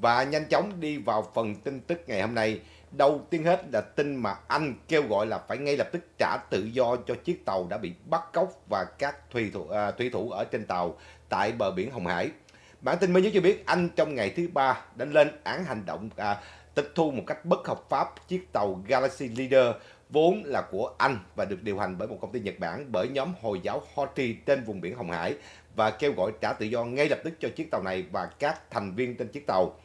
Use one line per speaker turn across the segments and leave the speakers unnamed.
Và nhanh chóng đi vào phần tin tức ngày hôm nay. Đầu tiên hết là tin mà Anh kêu gọi là phải ngay lập tức trả tự do cho chiếc tàu đã bị bắt cóc và các thủy thủ, à, thủy thủ ở trên tàu tại bờ biển Hồng Hải. Bản tin mới nhất cho biết Anh trong ngày thứ ba đã lên án hành động à, tịch thu một cách bất hợp pháp chiếc tàu Galaxy Leader vốn là của Anh và được điều hành bởi một công ty Nhật Bản bởi nhóm Hồi giáo Houthi trên vùng biển Hồng Hải và kêu gọi trả tự do ngay lập tức cho chiếc tàu này và các thành viên trên chiếc tàu.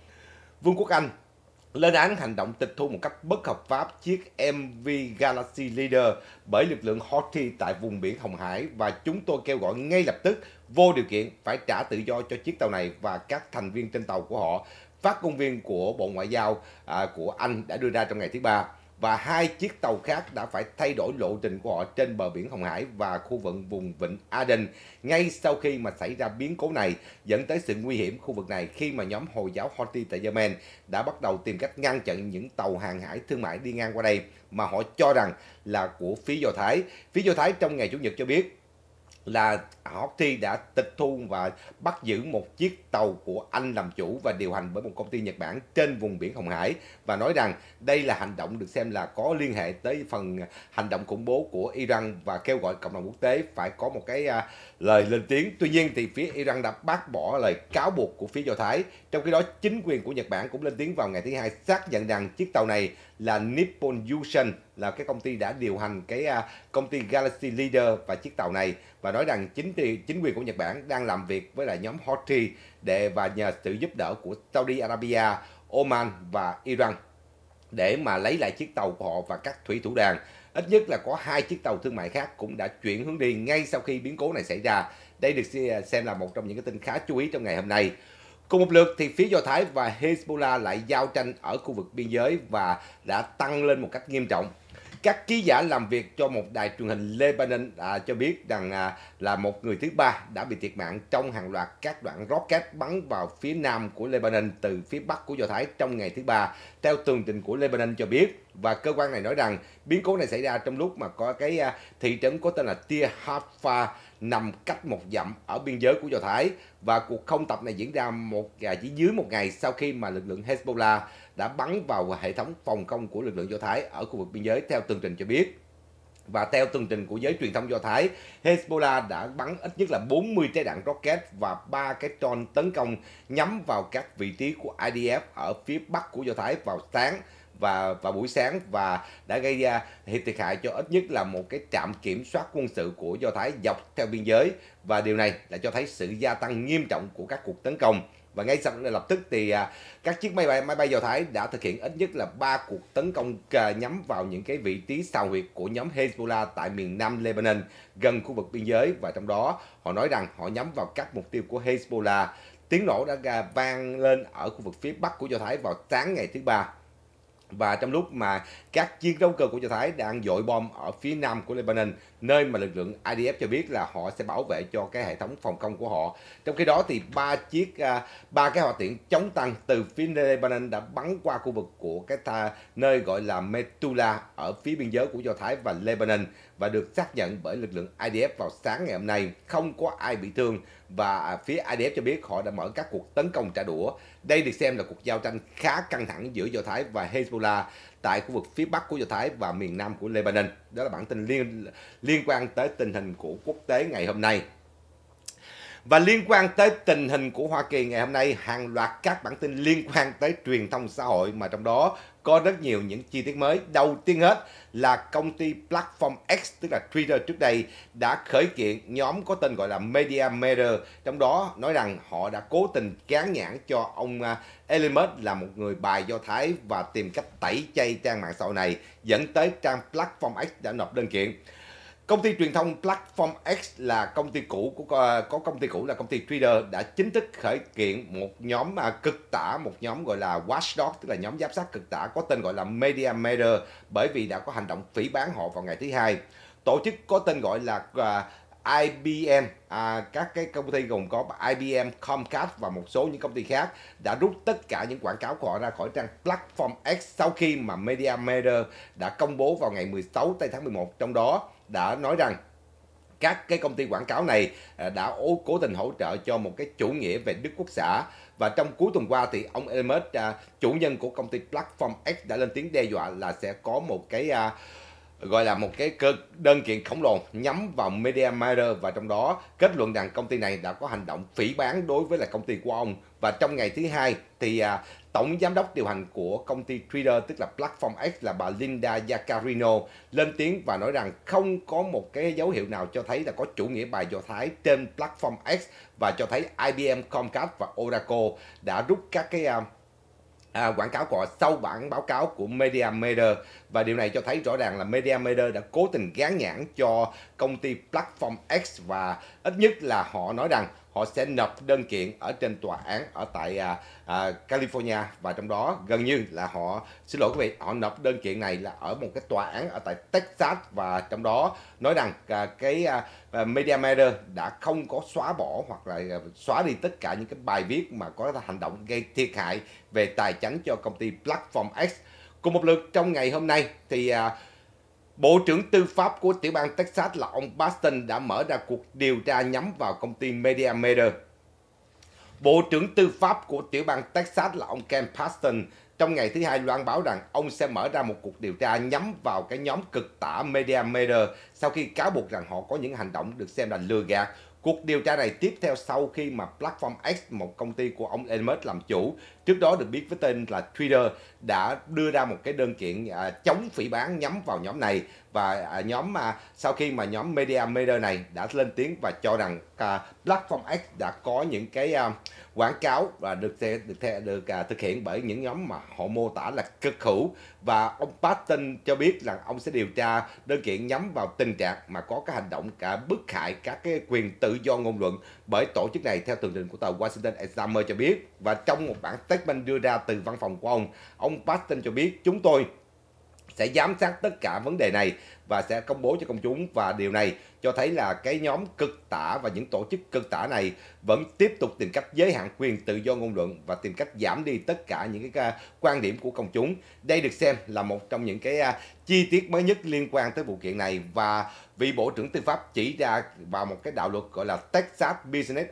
Vương quốc Anh lên án hành động tịch thu một cách bất hợp pháp chiếc MV Galaxy Leader bởi lực lượng Houthi tại vùng biển Hồng Hải và chúng tôi kêu gọi ngay lập tức vô điều kiện phải trả tự do cho chiếc tàu này và các thành viên trên tàu của họ. Phát công viên của Bộ Ngoại giao à, của Anh đã đưa ra trong ngày thứ ba và hai chiếc tàu khác đã phải thay đổi lộ trình của họ trên bờ biển Hồng Hải và khu vực vùng vịnh Aden ngay sau khi mà xảy ra biến cố này dẫn tới sự nguy hiểm khu vực này khi mà nhóm Hồi giáo Houthi tại Yemen đã bắt đầu tìm cách ngăn chặn những tàu hàng hải thương mại đi ngang qua đây mà họ cho rằng là của phía Do Thái. Phía Do Thái trong ngày Chủ nhật cho biết là họ thi đã tịch thu và bắt giữ một chiếc tàu của Anh làm chủ và điều hành bởi một công ty Nhật Bản trên vùng biển Hồng Hải và nói rằng đây là hành động được xem là có liên hệ tới phần hành động khủng bố của Iran và kêu gọi cộng đồng quốc tế phải có một cái à, lời lên tiếng. Tuy nhiên thì phía Iran đã bác bỏ lời cáo buộc của phía Do Thái. Trong khi đó, chính quyền của Nhật Bản cũng lên tiếng vào ngày thứ hai xác nhận rằng chiếc tàu này là Nippon Yusen là cái công ty đã điều hành cái à, công ty Galaxy Leader và chiếc tàu này và nói rằng chính chính quyền của Nhật Bản đang làm việc với lại nhóm Houthi để và nhờ sự giúp đỡ của Saudi Arabia, Oman và Iran để mà lấy lại chiếc tàu của họ và các thủy thủ đoàn. Ít nhất là có hai chiếc tàu thương mại khác cũng đã chuyển hướng đi ngay sau khi biến cố này xảy ra. Đây được xem là một trong những cái tin khá chú ý trong ngày hôm nay. Cùng một lượt thì phía Do Thái và Hezbollah lại giao tranh ở khu vực biên giới và đã tăng lên một cách nghiêm trọng. Các ký giả làm việc cho một đài truyền hình Lebanon à, cho biết rằng à, là một người thứ ba đã bị thiệt mạng trong hàng loạt các đoạn rocket bắn vào phía nam của Lebanon từ phía bắc của Do Thái trong ngày thứ ba, theo tường trình của Lebanon cho biết. Và cơ quan này nói rằng biến cố này xảy ra trong lúc mà có cái à, thị trấn có tên là Tia Hafa nằm cách một dặm ở biên giới của Do Thái và cuộc không tập này diễn ra một chỉ dưới một ngày sau khi mà lực lượng Hezbollah đã bắn vào hệ thống phòng không của lực lượng Do Thái ở khu vực biên giới theo tường trình cho biết. Và theo tường trình của giới truyền thông Do Thái, Hezbollah đã bắn ít nhất là 40 trái đạn rocket và 3 cái tròn tấn công nhắm vào các vị trí của IDF ở phía bắc của Do Thái vào sáng và vào buổi sáng và đã gây ra à, thiệt hại cho ít nhất là một cái trạm kiểm soát quân sự của Do Thái dọc theo biên giới và điều này đã cho thấy sự gia tăng nghiêm trọng của các cuộc tấn công và ngay sau lập tức thì à, các chiếc máy bay máy bay do thái đã thực hiện ít nhất là ba cuộc tấn công à, nhắm vào những cái vị trí sao huyệt của nhóm Hezbollah tại miền nam Lebanon gần khu vực biên giới và trong đó họ nói rằng họ nhắm vào các mục tiêu của Hezbollah tiếng nổ đã vang lên ở khu vực phía bắc của do thái vào sáng ngày thứ ba và trong lúc mà các chiến đấu cơ của Do Thái đang dội bom ở phía nam của Lebanon, nơi mà lực lượng IDF cho biết là họ sẽ bảo vệ cho cái hệ thống phòng không của họ. Trong khi đó thì ba chiếc à, ba cái hỏa tiễn chống tăng từ phía Lebanon đã bắn qua khu vực của cái ta, nơi gọi là Metula ở phía biên giới của Do Thái và Lebanon và được xác nhận bởi lực lượng IDF vào sáng ngày hôm nay. Không có ai bị thương và phía IDF cho biết họ đã mở các cuộc tấn công trả đũa. Đây được xem là cuộc giao tranh khá căng thẳng giữa Do Thái và Hezbollah tại khu vực phía bắc của Do Thái và miền nam của Lebanon. Đó là bản tin liên liên quan tới tình hình của quốc tế ngày hôm nay. Và liên quan tới tình hình của Hoa Kỳ ngày hôm nay, hàng loạt các bản tin liên quan tới truyền thông xã hội mà trong đó có rất nhiều những chi tiết mới. Đầu tiên hết là công ty Platform X, tức là Twitter trước đây, đã khởi kiện nhóm có tên gọi là Media Matter, trong đó nói rằng họ đã cố tình gán nhãn cho ông à, Elon Musk là một người bài Do Thái và tìm cách tẩy chay trang mạng xã hội này, dẫn tới trang Platform X đã nộp đơn kiện. Công ty truyền thông Platform X là công ty cũ của ờ, có công ty cũ là công ty Twitter đã chính thức khởi kiện một nhóm à, cực tả một nhóm gọi là watchdog tức là nhóm giám sát cực tả có tên gọi là Media Matter bởi vì đã có hành động phỉ bán họ vào ngày thứ hai. Tổ chức có tên gọi là à, IBM, à, các cái công ty gồm có IBM, Comcast và một số những công ty khác đã rút tất cả những quảng cáo của họ ra khỏi trang Platform X sau khi mà Media Matter đã công bố vào ngày 16 tây tháng 11 trong đó đã nói rằng các cái công ty quảng cáo này à, đã cố tình hỗ trợ cho một cái chủ nghĩa về đức quốc xã và trong cuối tuần qua thì ông elmer à, chủ nhân của công ty Platform X đã lên tiếng đe dọa là sẽ có một cái à, gọi là một cái cơ đơn kiện khổng lồ nhắm vào Media Matter và trong đó kết luận rằng công ty này đã có hành động phỉ bán đối với là công ty của ông và trong ngày thứ hai thì Tổng giám đốc điều hành của công ty Twitter tức là Platform X là bà Linda Yaccarino lên tiếng và nói rằng không có một cái dấu hiệu nào cho thấy là có chủ nghĩa bài Do Thái trên Platform X và cho thấy IBM, Comcast và Oracle đã rút các cái uh, à, quảng cáo của sau bản báo cáo của Media MediaMader và điều này cho thấy rõ ràng là Media MediaMader đã cố tình gán nhãn cho công ty Platform X và ít nhất là họ nói rằng họ sẽ nộp đơn kiện ở trên tòa án ở tại à, à, California và trong đó gần như là họ xin lỗi quý vị họ nộp đơn kiện này là ở một cái tòa án ở tại Texas và trong đó nói rằng à, cái à, à Media Matter đã không có xóa bỏ hoặc là à, xóa đi tất cả những cái bài viết mà có hành động gây thiệt hại về tài chính cho công ty Platform X cùng một lượt trong ngày hôm nay thì à, Bộ trưởng Tư pháp của tiểu bang Texas là ông Baston đã mở ra cuộc điều tra nhắm vào công ty Media Matter. Bộ trưởng Tư pháp của tiểu bang Texas là ông Ken Paxton trong ngày thứ hai loan báo rằng ông sẽ mở ra một cuộc điều tra nhắm vào cái nhóm cực tả Media Matter sau khi cáo buộc rằng họ có những hành động được xem là lừa gạt. Cuộc điều tra này tiếp theo sau khi mà Platform X, một công ty của ông Elon Musk làm chủ, Trước đó được biết với tên là Twitter đã đưa ra một cái đơn kiện à, chống phỉ bán nhắm vào nhóm này và à, nhóm mà sau khi mà nhóm Media Maker này đã lên tiếng và cho rằng à, Platform X đã có những cái quảng cáo và được được được, thực hiện bởi những nhóm mà họ mô tả là cực hữu và ông Patton cho biết là ông sẽ điều tra đơn kiện nhắm vào tình trạng mà có cái hành động cả bức hại các cái quyền tự do ngôn luận bởi tổ chức này theo tường trình của tờ Washington Examiner cho biết và trong một bản statement đưa ra từ văn phòng của ông, ông Paxton cho biết chúng tôi sẽ giám sát tất cả vấn đề này và sẽ công bố cho công chúng và điều này cho thấy là cái nhóm cực tả và những tổ chức cực tả này vẫn tiếp tục tìm cách giới hạn quyền tự do ngôn luận và tìm cách giảm đi tất cả những cái à, quan điểm của công chúng. Đây được xem là một trong những cái à, chi tiết mới nhất liên quan tới vụ kiện này và vị Bộ trưởng Tư pháp chỉ ra vào một cái đạo luật gọi là Texas Business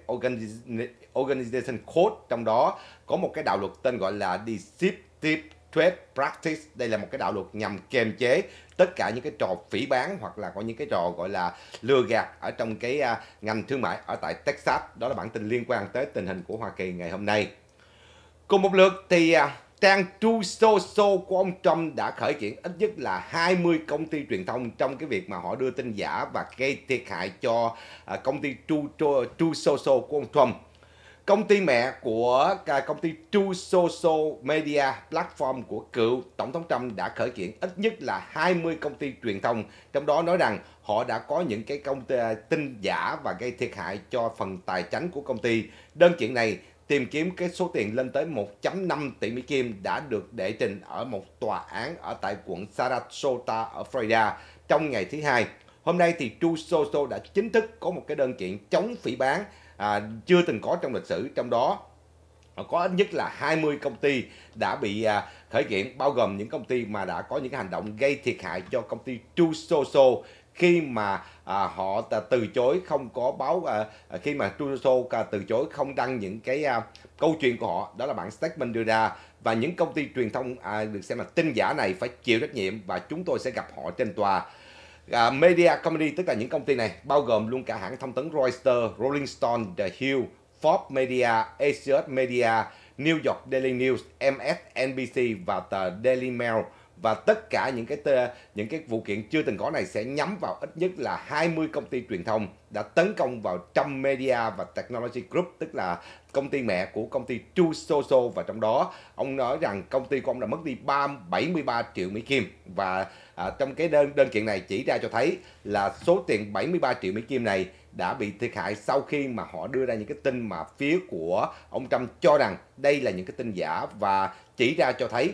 Organization Code trong đó có một cái đạo luật tên gọi là Deceptive threat practice đây là một cái đạo luật nhằm kiềm chế tất cả những cái trò phỉ bán hoặc là có những cái trò gọi là lừa gạt ở trong cái à, ngành thương mại ở tại Texas đó là bản tin liên quan tới tình hình của Hoa Kỳ ngày hôm nay cùng một lượt thì à, Trang True Social của ông Trump đã khởi kiện ít nhất là 20 công ty truyền thông trong cái việc mà họ đưa tin giả và gây thiệt hại cho à, công ty True, True, True Social của ông Trump. Công ty mẹ của công ty True Social Media Platform của cựu Tổng thống Trump đã khởi kiện ít nhất là 20 công ty truyền thông, trong đó nói rằng họ đã có những cái công ty ờ, tin giả và gây thiệt hại cho phần tài chính của công ty. Đơn kiện này tìm kiếm cái số tiền lên tới 1.5 tỷ Mỹ Kim đã được đệ trình ở một tòa án ở tại quận Sarasota ở Florida trong ngày thứ hai. Hôm nay thì True Social đã chính thức có một cái đơn kiện chống phỉ bán à, chưa từng có trong lịch sử trong đó có ít nhất là 20 công ty đã bị à, khởi kiện bao gồm những công ty mà đã có những hành động gây thiệt hại cho công ty True Social khi mà à, họ từ chối không có báo à, à khi mà Truso à, từ chối không đăng những cái à, câu chuyện của họ đó là bản statement đưa ra và những công ty truyền thông à, được xem là tin giả này phải chịu trách nhiệm và chúng tôi sẽ gặp họ trên tòa À, media comedy tức là những công ty này bao gồm luôn cả hãng thông tấn Reuters, Rolling Stone, The Hill, Forbes Media, asia Media, New York Daily News, MSNBC và tờ Daily Mail và tất cả những cái tê những cái vụ kiện chưa từng có này sẽ nhắm vào ít nhất là 20 công ty truyền thông đã tấn công vào Trump Media và Technology Group tức là công ty mẹ của công ty True Social và trong đó ông nói rằng công ty của ông đã mất đi 3, 73 triệu Mỹ Kim và à, trong cái đơn đơn kiện này chỉ ra cho thấy là số tiền 73 triệu Mỹ Kim này đã bị thiệt hại sau khi mà họ đưa ra những cái tin mà phía của ông Trump cho rằng đây là những cái tin giả và chỉ ra cho thấy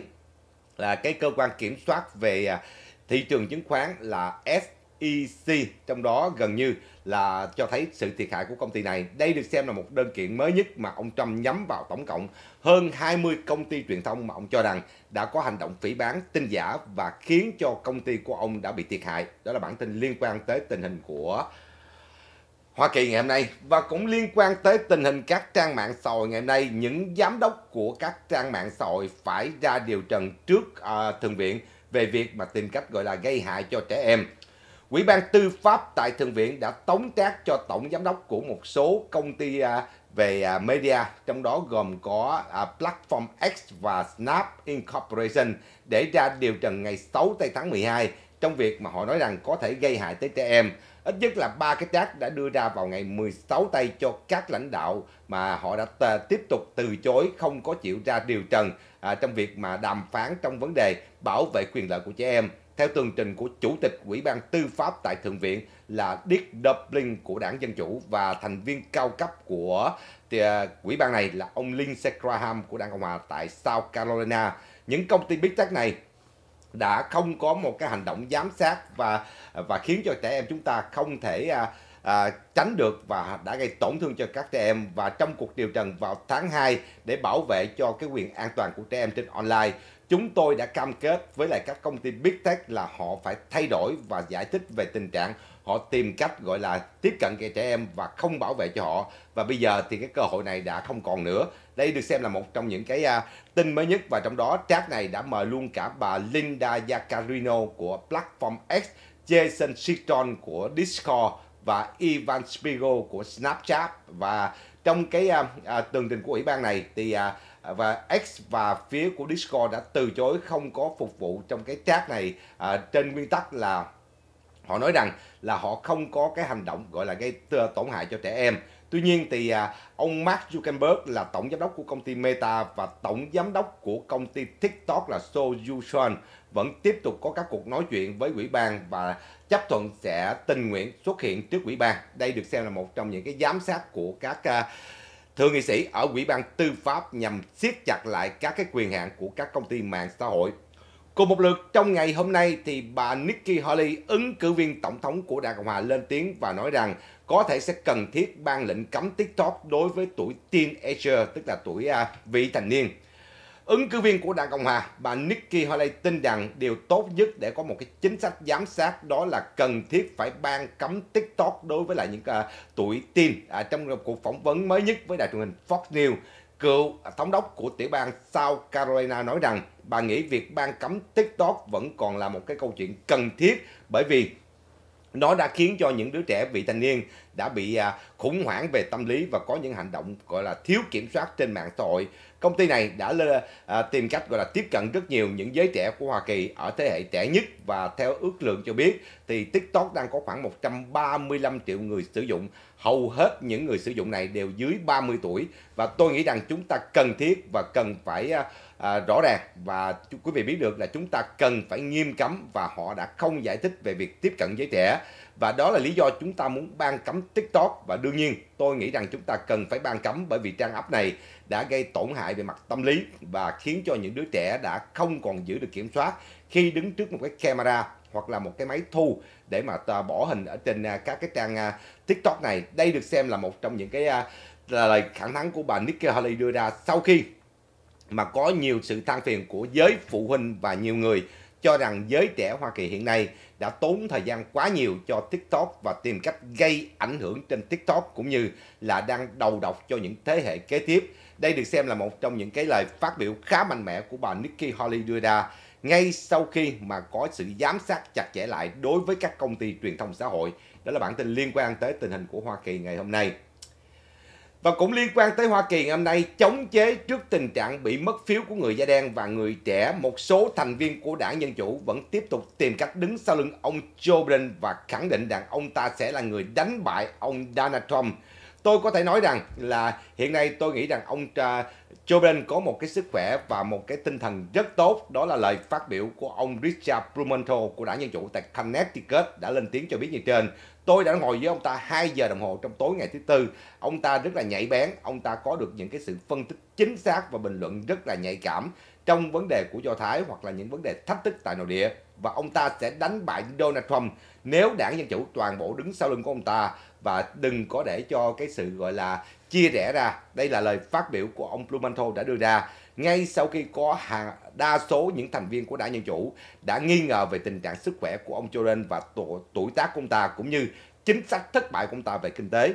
là cái cơ quan kiểm soát về à, thị trường chứng khoán là S EC trong đó gần như là cho thấy sự thiệt hại của công ty này. Đây được xem là một đơn kiện mới nhất mà ông Trump nhắm vào tổng cộng hơn 20 công ty truyền thông mà ông cho rằng đã có hành động phỉ bán tin giả và khiến cho công ty của ông đã bị thiệt hại. Đó là bản tin liên quan tới tình hình của Hoa Kỳ ngày hôm nay và cũng liên quan tới tình hình các trang mạng xã hội ngày hôm nay, những giám đốc của các trang mạng xã hội phải ra điều trần trước uh, thượng viện về việc mà tìm cách gọi là gây hại cho trẻ em Ủy ban Tư pháp tại Thượng viện đã tống tác cho Tổng Giám đốc của một số công ty à, về à, media, trong đó gồm có à, Platform X và Snap Incorporation để ra điều trần ngày 6 tây tháng 12 trong việc mà họ nói rằng có thể gây hại tới trẻ em. Ít nhất là ba cái trác đã đưa ra vào ngày 16 tây cho các lãnh đạo mà họ đã tiếp tục từ chối không có chịu ra điều trần trong việc mà đàm phán trong vấn đề bảo vệ quyền lợi của trẻ em theo tường trình của Chủ tịch Ủy ban Tư pháp tại Thượng viện là Dick Dublin của đảng Dân Chủ và thành viên cao cấp của thì, ủy à, ban này là ông Lindsey Graham của đảng Cộng Hòa tại South Carolina. Những công ty Big Tech này đã không có một cái hành động giám sát và và khiến cho trẻ em chúng ta không thể à, à, tránh được và đã gây tổn thương cho các trẻ em và trong cuộc điều trần vào tháng 2 để bảo vệ cho cái quyền an toàn của trẻ em trên online chúng tôi đã cam kết với lại các công ty Big Tech là họ phải thay đổi và giải thích về tình trạng họ tìm cách gọi là tiếp cận trẻ em và không bảo vệ cho họ và bây giờ thì cái cơ hội này đã không còn nữa đây được xem là một trong những cái uh, tin mới nhất và trong đó trác này đã mời luôn cả bà Linda Yaccarino của Platform X Jason Shitton của Discord và Ivan Spiegel của Snapchat và trong cái uh, uh, tường trình của ủy ban này thì uh, và X và phía của Discord đã từ chối không có phục vụ trong cái chat này à, trên nguyên tắc là họ nói rằng là họ không có cái hành động gọi là gây tổn hại cho trẻ em. Tuy nhiên thì à, ông Mark Zuckerberg là tổng giám đốc của công ty Meta và tổng giám đốc của công ty TikTok là So Yuson vẫn tiếp tục có các cuộc nói chuyện với quỹ ban và chấp thuận sẽ tình nguyện xuất hiện trước quỹ ban. Đây được xem là một trong những cái giám sát của các uh, thượng nghị sĩ ở Ủy ban Tư pháp nhằm siết chặt lại các cái quyền hạn của các công ty mạng xã hội. Cùng một lượt trong ngày hôm nay thì bà Nikki Haley, ứng cử viên tổng thống của Đảng Cộng hòa lên tiếng và nói rằng có thể sẽ cần thiết ban lệnh cấm TikTok đối với tuổi teenager, tức là tuổi à, vị thành niên. Ứng cử viên của Đảng Cộng Hòa, bà Nikki Haley tin rằng điều tốt nhất để có một cái chính sách giám sát đó là cần thiết phải ban cấm TikTok đối với lại những uh, tuổi teen. À, trong một cuộc phỏng vấn mới nhất với đài truyền hình Fox News, cựu thống đốc của tiểu bang South Carolina nói rằng bà nghĩ việc ban cấm TikTok vẫn còn là một cái câu chuyện cần thiết bởi vì nó đã khiến cho những đứa trẻ vị thành niên đã bị à, khủng hoảng về tâm lý và có những hành động gọi là thiếu kiểm soát trên mạng xã hội. Công ty này đã à, tìm cách gọi là tiếp cận rất nhiều những giới trẻ của Hoa Kỳ ở thế hệ trẻ nhất và theo ước lượng cho biết thì TikTok đang có khoảng 135 triệu người sử dụng. Hầu hết những người sử dụng này đều dưới 30 tuổi và tôi nghĩ rằng chúng ta cần thiết và cần phải à, à rõ ràng và quý vị biết được là chúng ta cần phải nghiêm cấm và họ đã không giải thích về việc tiếp cận giới trẻ và đó là lý do chúng ta muốn ban cấm TikTok và đương nhiên tôi nghĩ rằng chúng ta cần phải ban cấm bởi vì trang app này đã gây tổn hại về mặt tâm lý và khiến cho những đứa trẻ đã không còn giữ được kiểm soát khi đứng trước một cái camera hoặc là một cái máy thu để mà bỏ hình ở trên à, các cái trang à, TikTok này. Đây được xem là một trong những cái à, là lời khẳng thắng của bà Nikki Haley đưa ra sau khi mà có nhiều sự than phiền của giới phụ huynh và nhiều người cho rằng giới trẻ Hoa Kỳ hiện nay đã tốn thời gian quá nhiều cho TikTok và tìm cách gây ảnh hưởng trên TikTok cũng như là đang đầu độc cho những thế hệ kế tiếp. Đây được xem là một trong những cái lời phát biểu khá mạnh mẽ của bà Nikki Haley đưa ra ngay sau khi mà có sự giám sát chặt chẽ lại đối với các công ty truyền thông xã hội. Đó là bản tin liên quan tới tình hình của Hoa Kỳ ngày hôm nay. Và cũng liên quan tới Hoa Kỳ ngày hôm nay chống chế trước tình trạng bị mất phiếu của người da đen và người trẻ, một số thành viên của đảng Dân Chủ vẫn tiếp tục tìm cách đứng sau lưng ông Joe Biden và khẳng định rằng ông ta sẽ là người đánh bại ông Donald Trump. Tôi có thể nói rằng là hiện nay tôi nghĩ rằng ông Joe Biden có một cái sức khỏe và một cái tinh thần rất tốt. Đó là lời phát biểu của ông Richard Blumenthal của đảng Dân Chủ tại Connecticut đã lên tiếng cho biết như trên. Tôi đã ngồi với ông ta 2 giờ đồng hồ trong tối ngày thứ tư. Ông ta rất là nhạy bén, ông ta có được những cái sự phân tích chính xác và bình luận rất là nhạy cảm trong vấn đề của Do Thái hoặc là những vấn đề thách thức tại nội địa và ông ta sẽ đánh bại Donald Trump nếu đảng Dân Chủ toàn bộ đứng sau lưng của ông ta và đừng có để cho cái sự gọi là chia rẽ ra. Đây là lời phát biểu của ông Blumenthal đã đưa ra ngay sau khi có hàng đa số những thành viên của đảng Dân Chủ đã nghi ngờ về tình trạng sức khỏe của ông Jordan và tuổi tác của ông ta cũng như chính sách thất bại của ông ta về kinh tế.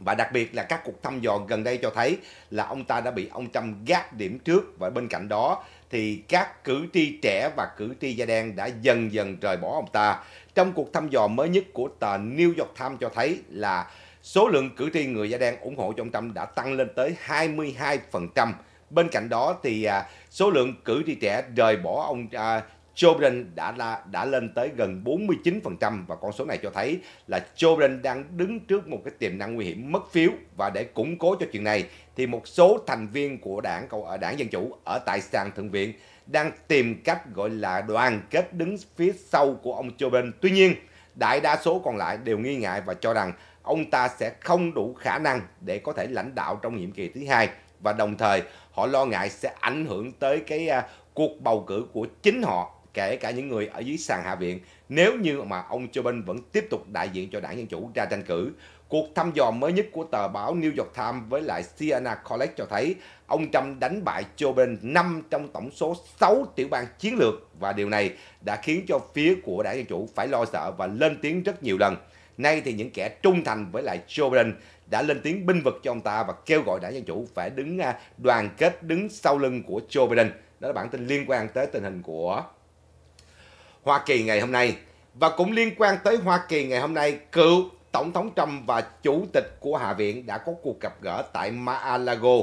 Và đặc biệt là các cuộc thăm dò gần đây cho thấy là ông ta đã bị ông Trump gác điểm trước và bên cạnh đó thì các cử tri trẻ và cử tri da đen đã dần dần rời bỏ ông ta. Trong cuộc thăm dò mới nhất của tờ New York Times cho thấy là số lượng cử tri người da đen ủng hộ cho ông Trump đã tăng lên tới 22%. Bên cạnh đó thì à, số lượng cử tri trẻ rời bỏ ông à, Joe Biden đã là, đã lên tới gần 49% và con số này cho thấy là Joe Biden đang đứng trước một cái tiềm năng nguy hiểm mất phiếu và để củng cố cho chuyện này thì một số thành viên của đảng ở à, đảng dân chủ ở tại sàn thượng viện đang tìm cách gọi là đoàn kết đứng phía sau của ông Joe Biden. Tuy nhiên, đại đa số còn lại đều nghi ngại và cho rằng ông ta sẽ không đủ khả năng để có thể lãnh đạo trong nhiệm kỳ thứ hai và đồng thời họ lo ngại sẽ ảnh hưởng tới cái à, cuộc bầu cử của chính họ kể cả những người ở dưới sàn hạ viện nếu như mà ông Joe Biden vẫn tiếp tục đại diện cho đảng Dân Chủ ra tranh cử. Cuộc thăm dò mới nhất của tờ báo New York Times với lại Siena College cho thấy ông Trump đánh bại Joe Biden 5 trong tổng số 6 tiểu bang chiến lược và điều này đã khiến cho phía của đảng Dân Chủ phải lo sợ và lên tiếng rất nhiều lần. Nay thì những kẻ trung thành với lại Joe Biden đã lên tiếng binh vực cho ông ta và kêu gọi đảng Dân Chủ phải đứng à, đoàn kết đứng sau lưng của Joe Biden. Đó là bản tin liên quan tới tình hình của Hoa Kỳ ngày hôm nay. Và cũng liên quan tới Hoa Kỳ ngày hôm nay, cựu Tổng thống Trump và Chủ tịch của Hạ viện đã có cuộc gặp gỡ tại Mar-a-Lago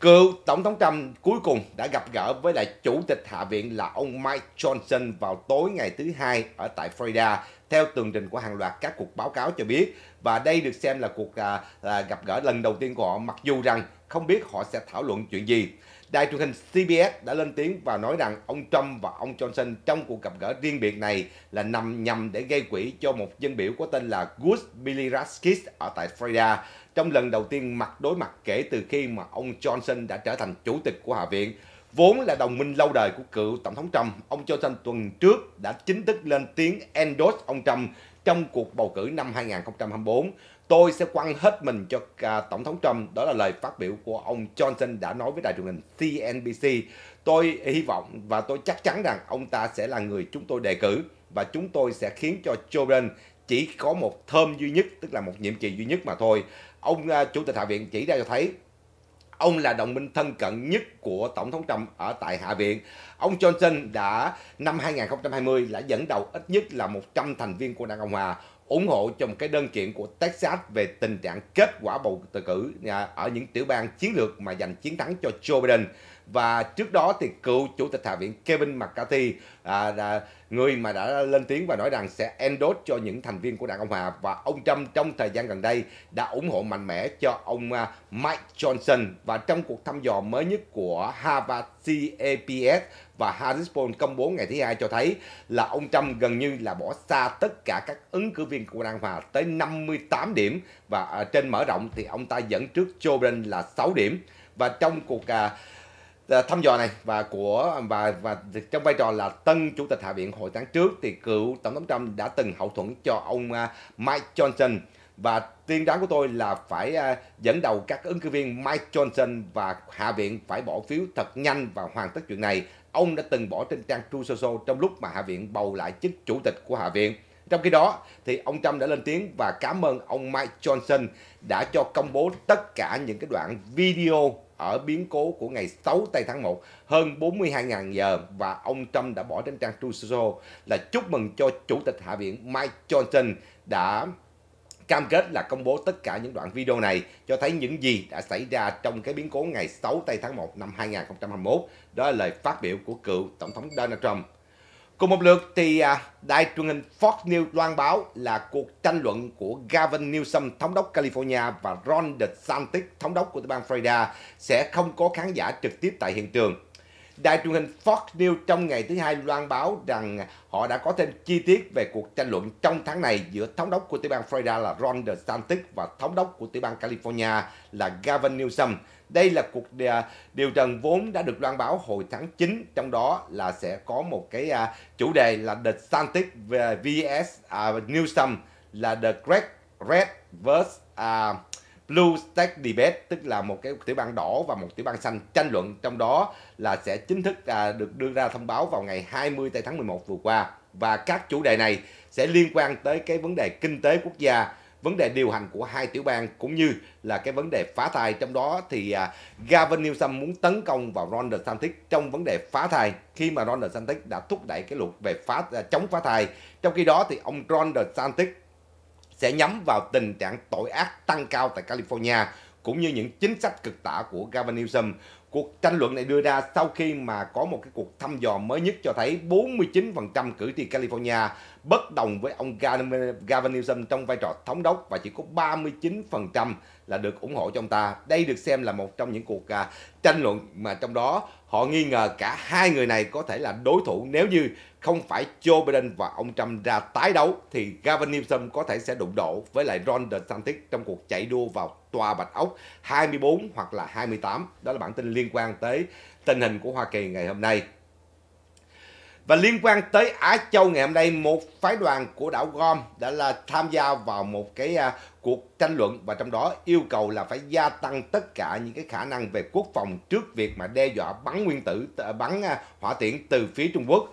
Cựu Tổng thống Trump cuối cùng đã gặp gỡ với lại Chủ tịch Hạ viện là ông Mike Johnson vào tối ngày thứ hai ở tại Florida theo tường trình của hàng loạt các cuộc báo cáo cho biết và đây được xem là cuộc à, à, gặp gỡ lần đầu tiên của họ mặc dù rằng không biết họ sẽ thảo luận chuyện gì. Đài truyền hình CBS đã lên tiếng và nói rằng ông Trump và ông Johnson trong cuộc gặp gỡ riêng biệt này là nằm nhằm để gây quỹ cho một dân biểu có tên là Gus Bilirakis ở tại Florida trong lần đầu tiên mặt đối mặt kể từ khi mà ông Johnson đã trở thành chủ tịch của Hạ viện. Vốn là đồng minh lâu đời của cựu Tổng thống Trump, ông Johnson tuần trước đã chính thức lên tiếng endorse ông Trump trong cuộc bầu cử năm 2024. Tôi sẽ quăng hết mình cho Tổng thống Trump. Đó là lời phát biểu của ông Johnson đã nói với đài truyền hình CNBC. Tôi hy vọng và tôi chắc chắn rằng ông ta sẽ là người chúng tôi đề cử và chúng tôi sẽ khiến cho Joe Biden chỉ có một thơm duy nhất, tức là một nhiệm kỳ duy nhất mà thôi ông à, chủ tịch hạ viện chỉ ra cho thấy ông là đồng minh thân cận nhất của tổng thống Trump ở tại Hạ viện. Ông Johnson đã năm 2020 đã dẫn đầu ít nhất là 100 thành viên của Đảng Cộng hòa ủng hộ cho một cái đơn kiện của Texas về tình trạng kết quả bầu cử à, ở những tiểu bang chiến lược mà giành chiến thắng cho Joe Biden và trước đó thì cựu chủ tịch hạ viện Kevin McCarthy à, à, người mà đã lên tiếng và nói rằng sẽ endorse cho những thành viên của đảng Cộng hòa và ông Trump trong thời gian gần đây đã ủng hộ mạnh mẽ cho ông à, Mike Johnson và trong cuộc thăm dò mới nhất của Harvard CAPS và Harris Poll công bố ngày thứ hai cho thấy là ông Trump gần như là bỏ xa tất cả các ứng cử viên của đảng Hòa tới 58 điểm và à, trên mở rộng thì ông ta dẫn trước Joe Biden là 6 điểm và trong cuộc à, Ờ, thăm dò này và của và và trong vai trò là tân chủ tịch hạ viện hồi tháng trước thì cựu tổng thống Trump đã từng hậu thuẫn cho ông ờ, Mike Johnson và tiên đoán của tôi là phải ờ, dẫn đầu các ứng cử viên Mike Johnson và hạ viện phải bỏ phiếu thật nhanh và hoàn tất chuyện này. Ông đã từng bỏ trên trang True Social trong lúc mà hạ viện bầu lại chức chủ tịch của hạ viện. Trong khi đó thì ông Trump đã lên tiếng và cảm ơn ông Mike Johnson đã cho công bố tất cả những cái đoạn video ở biến cố của ngày 6 tây tháng 1 hơn 42.000 giờ và ông Trump đã bỏ trên trang True Social là chúc mừng cho Chủ tịch Hạ viện Mike Johnson đã cam kết là công bố tất cả những đoạn video này cho thấy những gì đã xảy ra trong cái biến cố ngày 6 tây tháng 1 năm 2021. Đó là lời phát biểu của cựu Tổng thống Donald Trump. Cùng một lượt thì à, đài truyền hình Fox News loan báo là cuộc tranh luận của Gavin Newsom, thống đốc California và Ron DeSantis, thống đốc của tiểu bang Florida sẽ không có khán giả trực tiếp tại hiện trường. Đài truyền hình Fox News trong ngày thứ hai loan báo rằng họ đã có thêm chi tiết về cuộc tranh luận trong tháng này giữa thống đốc của tiểu bang Florida là Ron DeSantis và thống đốc của tiểu bang California là Gavin Newsom đây là cuộc à, điều trần vốn đã được loan báo hồi tháng 9, trong đó là sẽ có một cái à, chủ đề là The Santic vs uh, à, Newsom là The Great Red vs Blue State Debate tức là một cái tiểu bang đỏ và một tiểu bang xanh tranh luận trong đó là sẽ chính thức được đưa ra thông báo vào ngày 20 tây tháng 11 vừa qua và các chủ đề này sẽ liên quan tới cái vấn đề kinh tế quốc gia vấn đề điều hành của hai tiểu bang cũng như là cái vấn đề phá thai trong đó thì à, Gavin Newsom muốn tấn công vào Ron DeSantis trong vấn đề phá thai khi mà Ron DeSantis đã thúc đẩy cái luật về phá à, chống phá thai trong khi đó thì ông Ron DeSantis sẽ nhắm vào tình trạng tội ác tăng cao tại California cũng như những chính sách cực tả của Gavin Newsom. Cuộc tranh luận này đưa ra sau khi mà có một cái cuộc thăm dò mới nhất cho thấy 49% cử tri California bất đồng với ông Gavin Newsom trong vai trò thống đốc và chỉ có 39% là được ủng hộ cho ông ta. Đây được xem là một trong những cuộc à, tranh luận mà trong đó họ nghi ngờ cả hai người này có thể là đối thủ nếu như không phải Joe Biden và ông Trump ra tái đấu thì Gavin Newsom có thể sẽ đụng độ với lại Ron DeSantis trong cuộc chạy đua vào tòa Bạch Ốc 24 hoặc là 28. Đó là bản tin liên quan tới tình hình của Hoa Kỳ ngày hôm nay. Và liên quan tới Á Châu ngày hôm nay, một phái đoàn của đảo Gom đã là tham gia vào một cái uh, cuộc tranh luận và trong đó yêu cầu là phải gia tăng tất cả những cái khả năng về quốc phòng trước việc mà đe dọa bắn nguyên tử, bắn uh, hỏa tiễn từ phía Trung Quốc.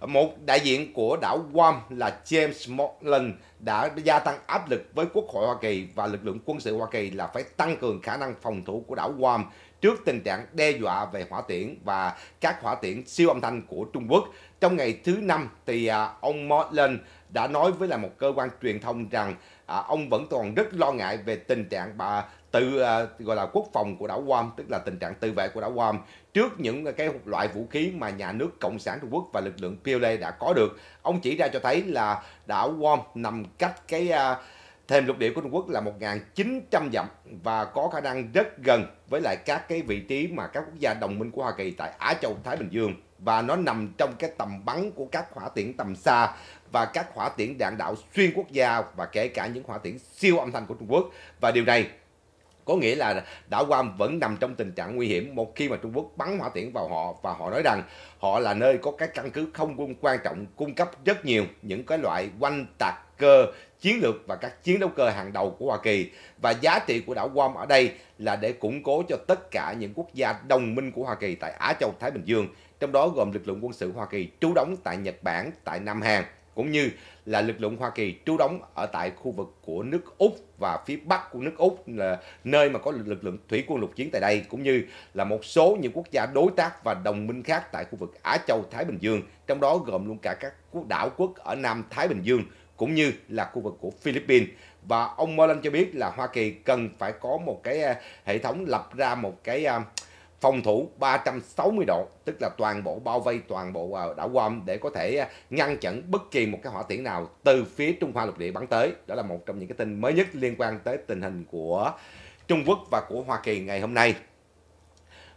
Một đại diện của đảo Guam là James Moreland đã gia tăng áp lực với Quốc hội Hoa Kỳ và lực lượng quân sự Hoa Kỳ là phải tăng cường khả năng phòng thủ của đảo Guam trước tình trạng đe dọa về hỏa tiễn và các hỏa tiễn siêu âm thanh của Trung Quốc. Trong ngày thứ năm thì à, ông Modlen đã nói với là một cơ quan truyền thông rằng à, ông vẫn còn rất lo ngại về tình trạng bà tự à, gọi là quốc phòng của đảo Guam tức là tình trạng tự vệ của đảo Guam trước những cái loại vũ khí mà nhà nước cộng sản Trung Quốc và lực lượng PLA e đã có được. Ông chỉ ra cho thấy là đảo Guam nằm cách cái à, Thêm lục địa của Trung Quốc là 1.900 dặm và có khả năng rất gần với lại các cái vị trí mà các quốc gia đồng minh của Hoa Kỳ tại Á Châu Thái Bình Dương và nó nằm trong cái tầm bắn của các hỏa tiễn tầm xa và các hỏa tiễn đạn đạo xuyên quốc gia và kể cả những hỏa tiễn siêu âm thanh của Trung Quốc và điều này có nghĩa là đảo Guam vẫn nằm trong tình trạng nguy hiểm một khi mà Trung Quốc bắn hỏa tiễn vào họ và họ nói rằng họ là nơi có các căn cứ không quân quan trọng cung cấp rất nhiều những cái loại quanh tạc cơ chiến lược và các chiến đấu cơ hàng đầu của Hoa Kỳ. Và giá trị của đảo Guam ở đây là để củng cố cho tất cả những quốc gia đồng minh của Hoa Kỳ tại Á Châu Thái Bình Dương, trong đó gồm lực lượng quân sự Hoa Kỳ trú đóng tại Nhật Bản, tại Nam Hàn, cũng như là lực lượng Hoa Kỳ trú đóng ở tại khu vực của nước Úc và phía bắc của nước Úc là nơi mà có lực lượng thủy quân lục chiến tại đây cũng như là một số những quốc gia đối tác và đồng minh khác tại khu vực Á Châu Thái Bình Dương, trong đó gồm luôn cả các đảo quốc ở Nam Thái Bình Dương cũng như là khu vực của Philippines. Và ông Merlin cho biết là Hoa Kỳ cần phải có một cái à, hệ thống lập ra một cái à, phòng thủ 360 độ, tức là toàn bộ bao vây toàn bộ à, đảo Guam để có thể ngăn chặn bất kỳ một cái hỏa tiễn nào từ phía Trung Hoa lục địa bắn tới. Đó là một trong những cái tin mới nhất liên quan tới tình hình của Trung Quốc và của Hoa Kỳ ngày hôm nay.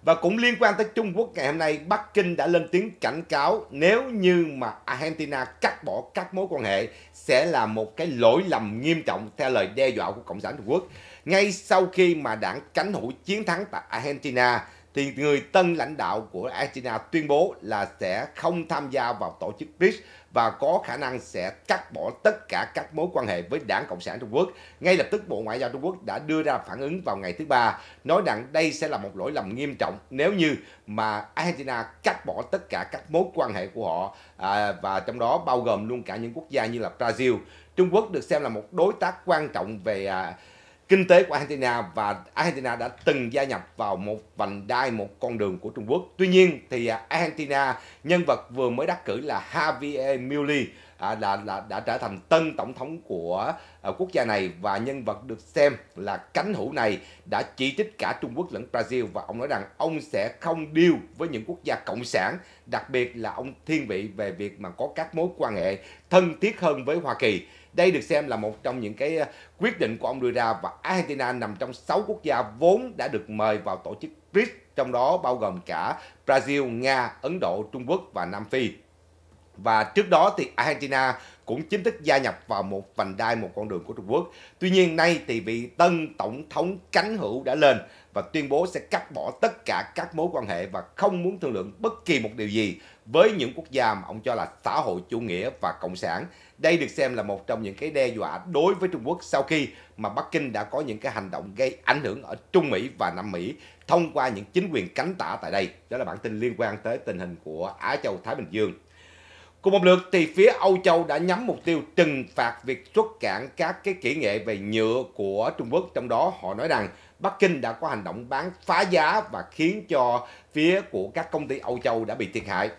Và cũng liên quan tới Trung Quốc ngày hôm nay, Bắc Kinh đã lên tiếng cảnh cáo nếu như mà Argentina cắt bỏ các mối quan hệ sẽ là một cái lỗi lầm nghiêm trọng theo lời đe dọa của Cộng sản Trung Quốc. Ngay sau khi mà đảng cánh hữu chiến thắng tại Argentina, thì người tân lãnh đạo của Argentina tuyên bố là sẽ không tham gia vào tổ chức BRICS và có khả năng sẽ cắt bỏ tất cả các mối quan hệ với Đảng Cộng sản Trung Quốc. Ngay lập tức Bộ Ngoại giao Trung Quốc đã đưa ra phản ứng vào ngày thứ ba, nói rằng đây sẽ là một lỗi lầm nghiêm trọng nếu như mà Argentina cắt bỏ tất cả các mối quan hệ của họ à, và trong đó bao gồm luôn cả những quốc gia như là Brazil. Trung Quốc được xem là một đối tác quan trọng về à, kinh tế của Argentina và Argentina đã từng gia nhập vào một vành đai một con đường của Trung Quốc. Tuy nhiên thì à, Argentina nhân vật vừa mới đắc cử là Javier Milei à, đã, đã đã trở thành tân tổng thống của à, quốc gia này và nhân vật được xem là cánh hữu này đã chỉ trích cả Trung Quốc lẫn Brazil và ông nói rằng ông sẽ không điêu với những quốc gia cộng sản, đặc biệt là ông thiên vị về việc mà có các mối quan hệ thân thiết hơn với Hoa Kỳ. Đây được xem là một trong những cái ờ, quyết định của ông đưa ra và Argentina nằm trong 6 quốc gia vốn đã được mời vào tổ chức BRICS, trong đó bao gồm cả Brazil, Nga, Ấn Độ, Trung Quốc và Nam Phi. Và trước đó thì Argentina cũng chính thức gia nhập vào một vành đai một con đường của Trung Quốc. Tuy nhiên nay thì vị tân tổng thống cánh hữu đã lên và tuyên bố sẽ cắt bỏ tất cả các mối quan hệ và không muốn thương lượng bất kỳ một điều gì với những quốc gia mà ông cho là xã hội chủ nghĩa và cộng sản đây được xem là một trong những cái đe dọa đối với Trung Quốc sau khi mà Bắc Kinh đã có những cái hành động gây ảnh hưởng ở Trung Mỹ và Nam Mỹ thông qua những chính quyền cánh tả tại đây. Đó là bản tin liên quan tới tình hình của Á Châu Thái Bình Dương. Cùng một lượt thì phía Âu Châu đã nhắm mục tiêu trừng phạt việc xuất cảng các cái kỹ nghệ về nhựa của Trung Quốc. Trong đó họ nói rằng Bắc Kinh đã có hành động bán phá giá và khiến cho phía của các công ty Âu Châu đã bị thiệt hại.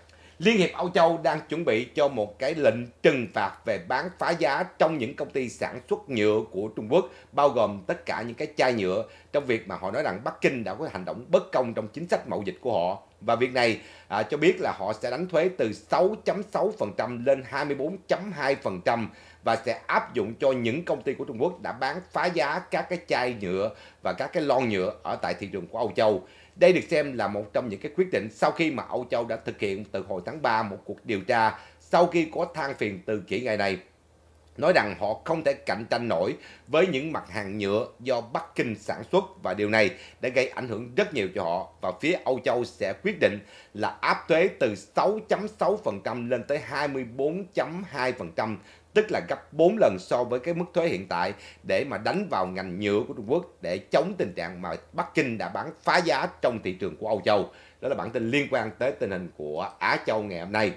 Liên hiệp Âu Châu đang chuẩn bị cho một cái lệnh trừng phạt về bán phá giá trong những công ty sản xuất nhựa của Trung Quốc, bao gồm tất cả những cái chai nhựa, trong việc mà họ nói rằng Bắc Kinh đã có hành động bất công trong chính sách mậu dịch của họ. Và việc này à, cho biết là họ sẽ đánh thuế từ 6.6% lên 24.2% và sẽ áp dụng cho những công ty của Trung Quốc đã bán phá giá các cái chai nhựa và các cái lon nhựa ở tại thị trường của Âu Châu. Đây được xem là một trong những cái quyết định sau khi mà Âu Châu đã thực hiện từ hồi tháng 3 một cuộc điều tra sau khi có than phiền từ chỉ ngày này nói rằng họ không thể cạnh tranh nổi với những mặt hàng nhựa do Bắc Kinh sản xuất và điều này đã gây ảnh hưởng rất nhiều cho họ và phía Âu Châu sẽ quyết định là áp thuế từ 6.6% lên tới 24.2% tức là gấp 4 lần so với cái mức thuế hiện tại để mà đánh vào ngành nhựa của Trung Quốc để chống tình trạng mà Bắc Kinh đã bán phá giá trong thị trường của Âu Châu. Đó là bản tin liên quan tới tình hình của Á Châu ngày hôm nay.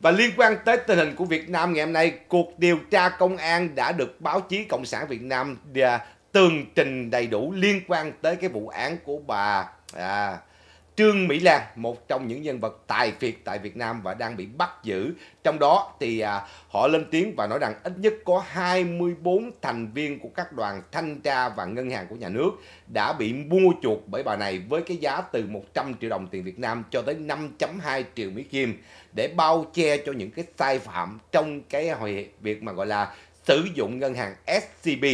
Và liên quan tới tình hình của Việt Nam ngày hôm nay, cuộc điều tra công an đã được báo chí Cộng sản Việt Nam tường trình đầy đủ liên quan tới cái vụ án của bà à, Trương Mỹ Lan, một trong những nhân vật tài phiệt tại Việt Nam và đang bị bắt giữ. Trong đó thì à, họ lên tiếng và nói rằng ít nhất có 24 thành viên của các đoàn thanh tra và ngân hàng của nhà nước đã bị mua chuộc bởi bà này với cái giá từ 100 triệu đồng tiền Việt Nam cho tới 5.2 triệu Mỹ Kim để bao che cho những cái sai phạm trong cái việc mà gọi là sử dụng ngân hàng SCB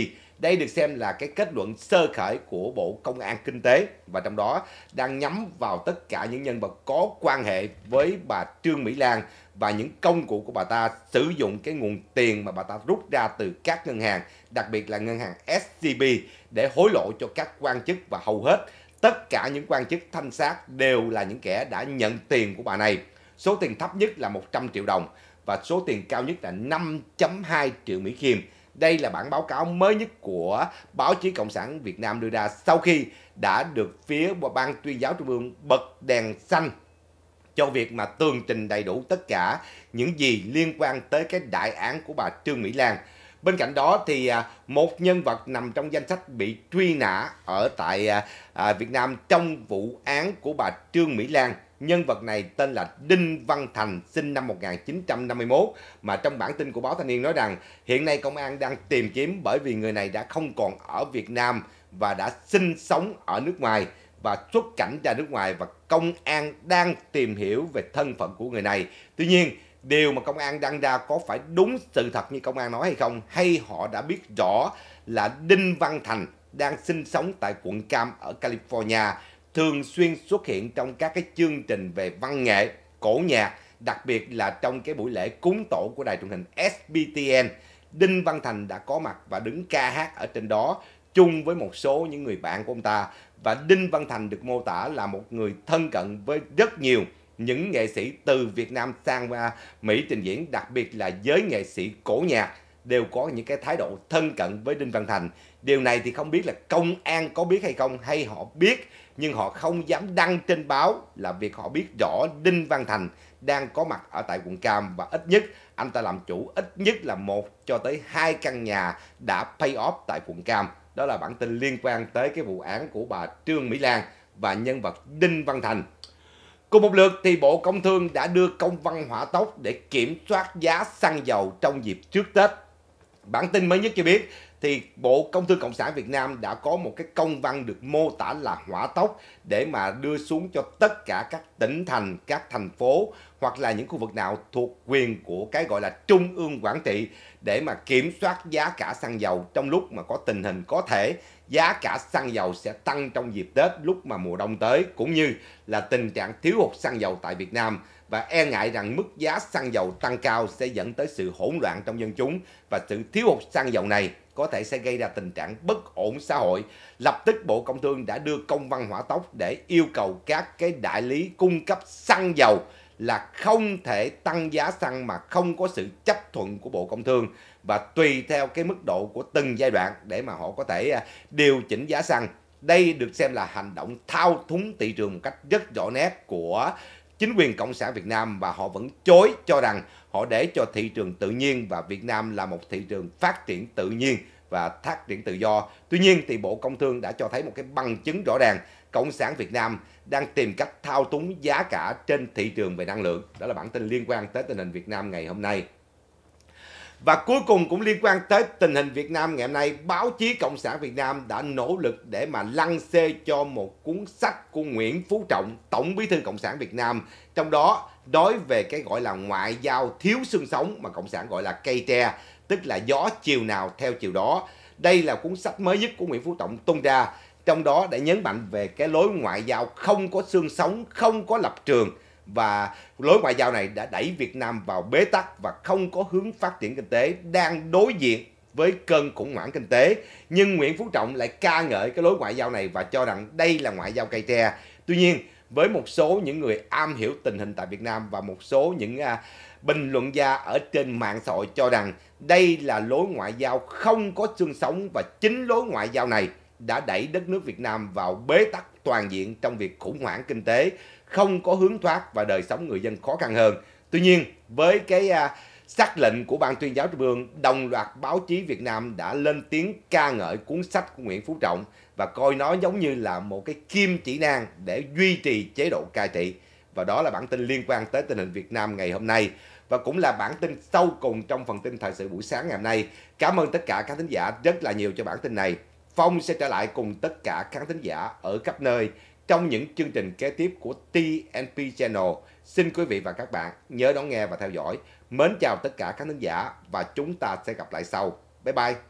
đây được xem là cái kết luận sơ khởi của Bộ Công an Kinh tế và trong đó đang nhắm vào tất cả những nhân vật có quan hệ với bà Trương Mỹ Lan và những công cụ của bà ta sử dụng cái nguồn tiền mà bà ta rút ra từ các ngân hàng, đặc biệt là ngân hàng SCB để hối lộ cho các quan chức và hầu hết tất cả những quan chức thanh sát đều là những kẻ đã nhận tiền của bà này. Số tiền thấp nhất là 100 triệu đồng và số tiền cao nhất là 5.2 triệu Mỹ Kim. Đây là bản báo cáo mới nhất của báo chí Cộng sản Việt Nam đưa ra sau khi đã được phía Ban tuyên giáo Trung ương bật đèn xanh cho việc mà tường trình đầy đủ tất cả những gì liên quan tới cái đại án của bà Trương Mỹ Lan. Bên cạnh đó thì à, một nhân vật nằm trong danh sách bị truy nã ở tại à, à, Việt Nam trong vụ án của bà Trương Mỹ Lan Nhân vật này tên là Đinh Văn Thành, sinh năm 1951 mà trong bản tin của báo Thanh niên nói rằng hiện nay công an đang tìm kiếm bởi vì người này đã không còn ở Việt Nam và đã sinh sống ở nước ngoài và xuất cảnh ra nước ngoài và công an đang tìm hiểu về thân phận của người này. Tuy nhiên, điều mà công an đăng ra có phải đúng sự thật như công an nói hay không hay họ đã biết rõ là Đinh Văn Thành đang sinh sống tại quận Cam ở California thường xuyên xuất hiện trong các cái chương trình về văn nghệ, cổ nhạc, đặc biệt là trong cái buổi lễ cúng tổ của đài truyền hình SBTN. Đinh Văn Thành đã có mặt và đứng ca hát ở trên đó chung với một số những người bạn của ông ta và Đinh Văn Thành được mô tả là một người thân cận với rất nhiều những nghệ sĩ từ Việt Nam sang Mỹ trình diễn, đặc biệt là giới nghệ sĩ cổ nhạc đều có những cái thái độ thân cận với Đinh Văn Thành. Điều này thì không biết là công an có biết hay không hay họ biết nhưng họ không dám đăng trên báo là việc họ biết rõ Đinh Văn Thành đang có mặt ở tại quận Cam và ít nhất anh ta làm chủ ít nhất là một cho tới hai căn nhà đã pay off tại quận Cam. Đó là bản tin liên quan tới cái vụ án của bà Trương Mỹ Lan và nhân vật Đinh Văn Thành. Cùng một lượt thì Bộ Công Thương đã đưa công văn hỏa tốc để kiểm soát giá xăng dầu trong dịp trước Tết. Bản tin mới nhất cho biết thì Bộ Công Thương Cộng sản Việt Nam đã có một cái công văn được mô tả là hỏa tốc để mà đưa xuống cho tất cả các tỉnh thành, các thành phố hoặc là những khu vực nào thuộc quyền của cái gọi là trung ương quản trị để mà kiểm soát giá cả xăng dầu trong lúc mà có tình hình có thể giá cả xăng dầu sẽ tăng trong dịp Tết lúc mà mùa đông tới cũng như là tình trạng thiếu hụt xăng dầu tại Việt Nam và e ngại rằng mức giá xăng dầu tăng cao sẽ dẫn tới sự hỗn loạn trong dân chúng và sự thiếu hụt xăng dầu này có thể sẽ gây ra tình trạng bất ổn xã hội. Lập tức Bộ Công Thương đã đưa công văn hỏa tốc để yêu cầu các cái đại lý cung cấp xăng dầu là không thể tăng giá xăng mà không có sự chấp thuận của Bộ Công Thương và tùy theo cái mức độ của từng giai đoạn để mà họ có thể à, điều chỉnh giá xăng. Đây được xem là hành động thao túng thị trường một cách rất rõ nét của chính quyền Cộng sản Việt Nam và họ vẫn chối cho rằng họ để cho thị trường tự nhiên và Việt Nam là một thị trường phát triển tự nhiên và phát triển tự do. Tuy nhiên thì Bộ Công Thương đã cho thấy một cái bằng chứng rõ ràng Cộng sản Việt Nam đang tìm cách thao túng giá cả trên thị trường về năng lượng. Đó là bản tin liên quan tới tình hình Việt Nam ngày hôm nay. Và cuối cùng cũng liên quan tới tình hình Việt Nam ngày hôm nay, báo chí Cộng sản Việt Nam đã nỗ lực để mà lăng xê cho một cuốn sách của Nguyễn Phú Trọng, Tổng bí thư Cộng sản Việt Nam. Trong đó nói về cái gọi là ngoại giao thiếu xương sống mà Cộng sản gọi là cây tre, tức là gió chiều nào theo chiều đó. Đây là cuốn sách mới nhất của Nguyễn Phú Trọng tung ra, trong đó đã nhấn mạnh về cái lối ngoại giao không có xương sống, không có lập trường, và lối ngoại giao này đã đẩy Việt Nam vào bế tắc và không có hướng phát triển kinh tế đang đối diện với cơn khủng hoảng kinh tế nhưng Nguyễn Phú Trọng lại ca ngợi cái lối ngoại giao này và cho rằng đây là ngoại giao cây tre tuy nhiên với một số những người am hiểu tình hình tại Việt Nam và một số những uh, bình luận gia ở trên mạng xã hội cho rằng đây là lối ngoại giao không có xương sống và chính lối ngoại giao này đã đẩy đất nước Việt Nam vào bế tắc toàn diện trong việc khủng hoảng kinh tế không có hướng thoát và đời sống người dân khó khăn hơn. Tuy nhiên, với cái à, xác lệnh của ban tuyên giáo trung ương, đồng loạt báo chí Việt Nam đã lên tiếng ca ngợi cuốn sách của Nguyễn Phú Trọng và coi nó giống như là một cái kim chỉ nan để duy trì chế độ cai trị. Và đó là bản tin liên quan tới tình hình Việt Nam ngày hôm nay và cũng là bản tin sâu cùng trong phần tin thời sự buổi sáng ngày hôm nay. Cảm ơn tất cả các thính giả rất là nhiều cho bản tin này. Phong sẽ trở lại cùng tất cả các thính giả ở khắp nơi trong những chương trình kế tiếp của TNP Channel. Xin quý vị và các bạn nhớ đón nghe và theo dõi. Mến chào tất cả các khán giả và chúng ta sẽ gặp lại sau. Bye bye!